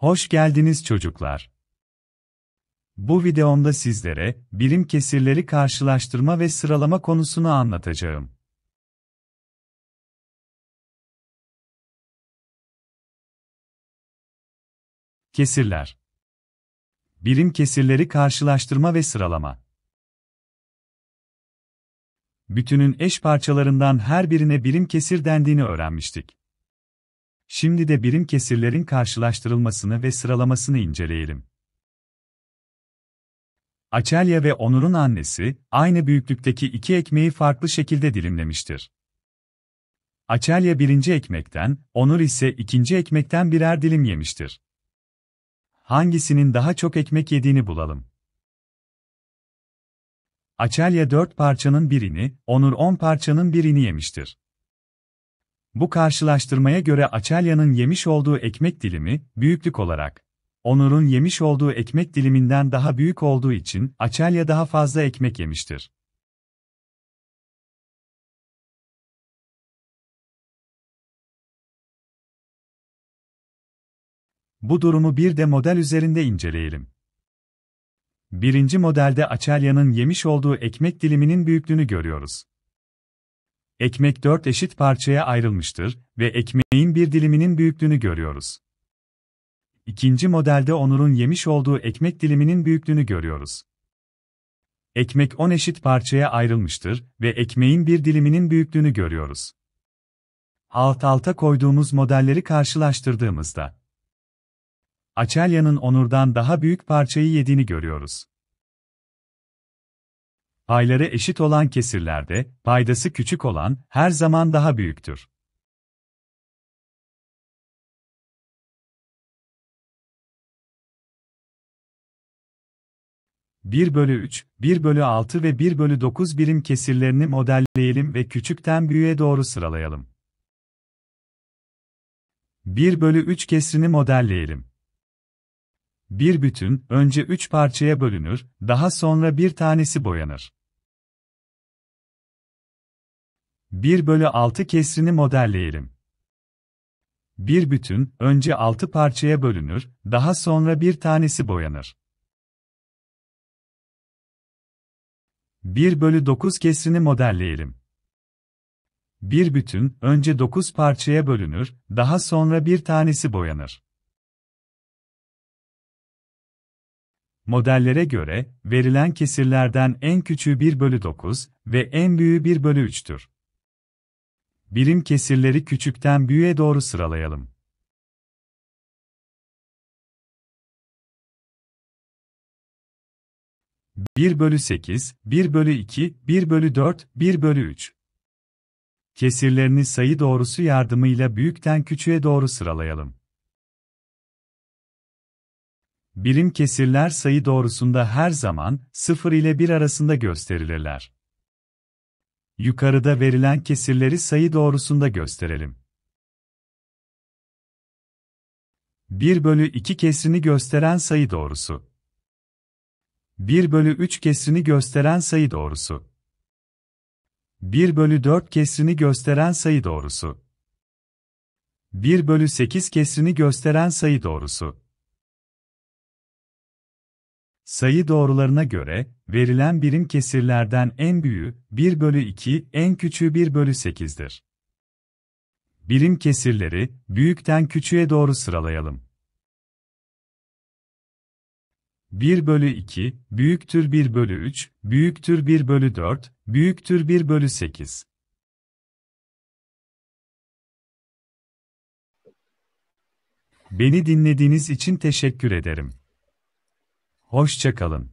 Hoş geldiniz çocuklar. Bu videomda sizlere birim kesirleri karşılaştırma ve sıralama konusunu anlatacağım. Kesirler Birim kesirleri karşılaştırma ve sıralama Bütünün eş parçalarından her birine birim kesir dendiğini öğrenmiştik. Şimdi de birim kesirlerin karşılaştırılmasını ve sıralamasını inceleyelim. Açelya ve Onur'un annesi, aynı büyüklükteki iki ekmeği farklı şekilde dilimlemiştir. Açelya birinci ekmekten, Onur ise ikinci ekmekten birer dilim yemiştir. Hangisinin daha çok ekmek yediğini bulalım. Açelya dört parçanın birini, Onur on parçanın birini yemiştir. Bu karşılaştırmaya göre Açalya'nın yemiş olduğu ekmek dilimi, büyüklük olarak, Onur'un yemiş olduğu ekmek diliminden daha büyük olduğu için Açalya daha fazla ekmek yemiştir. Bu durumu bir de model üzerinde inceleyelim. Birinci modelde Açalya'nın yemiş olduğu ekmek diliminin büyüklüğünü görüyoruz. Ekmek dört eşit parçaya ayrılmıştır ve ekmeğin bir diliminin büyüklüğünü görüyoruz. İkinci modelde Onur'un yemiş olduğu ekmek diliminin büyüklüğünü görüyoruz. Ekmek 10 eşit parçaya ayrılmıştır ve ekmeğin bir diliminin büyüklüğünü görüyoruz. Alt alta koyduğumuz modelleri karşılaştırdığımızda Açelya'nın Onur'dan daha büyük parçayı yediğini görüyoruz. Payları eşit olan kesirlerde, paydası küçük olan, her zaman daha büyüktür. 1 bölü 3, 1 bölü 6 ve 1 bölü 9 birim kesirlerini modelleyelim ve küçükten büyüğe doğru sıralayalım. 1 bölü 3 kesrini modelleyelim. Bir bütün, önce üç parçaya bölünür, daha sonra bir tanesi boyanır. 1 bölü 6 kesrini modelleyelim. Bir bütün, önce 6 parçaya bölünür, daha sonra bir tanesi boyanır. 1 bölü 9 kesrini modelleyelim. Bir bütün, önce 9 parçaya bölünür, daha sonra bir tanesi boyanır. Modellere göre, verilen kesirlerden en küçüğü 1 bölü 9 ve en büyüğü 1 bölü 3'tür. Birim kesirleri küçükten büyüğe doğru sıralayalım. Bir bölü 8, 1 bölü 2, 1 bölü 4, 1 bölü 3. Kesirlerini sayı doğrusu yardımıyla büyükten küçüğe doğru sıralayalım. Birim kesirler sayı doğrusunda her zaman 0 ile 1 arasında gösterilirler. Yukarıda verilen kesirleri sayı doğrusunda gösterelim. 1 bölü 2 kesrini gösteren sayı doğrusu. 1 bölü 3 kesrini gösteren sayı doğrusu. 1 bölü 4 kesrini gösteren sayı doğrusu. 1 bölü 8 kesrini gösteren sayı doğrusu. Sayı doğrularına göre, verilen birim kesirlerden en büyüğü 1 bölü 2, en küçüğü 1 bölü 8'dir. Birim kesirleri, büyükten küçüğe doğru sıralayalım. 1 bölü 2, büyüktür 1 bölü 3, büyüktür 1 bölü 4, büyüktür 1 bölü 8. Beni dinlediğiniz için teşekkür ederim. Hoşçakalın.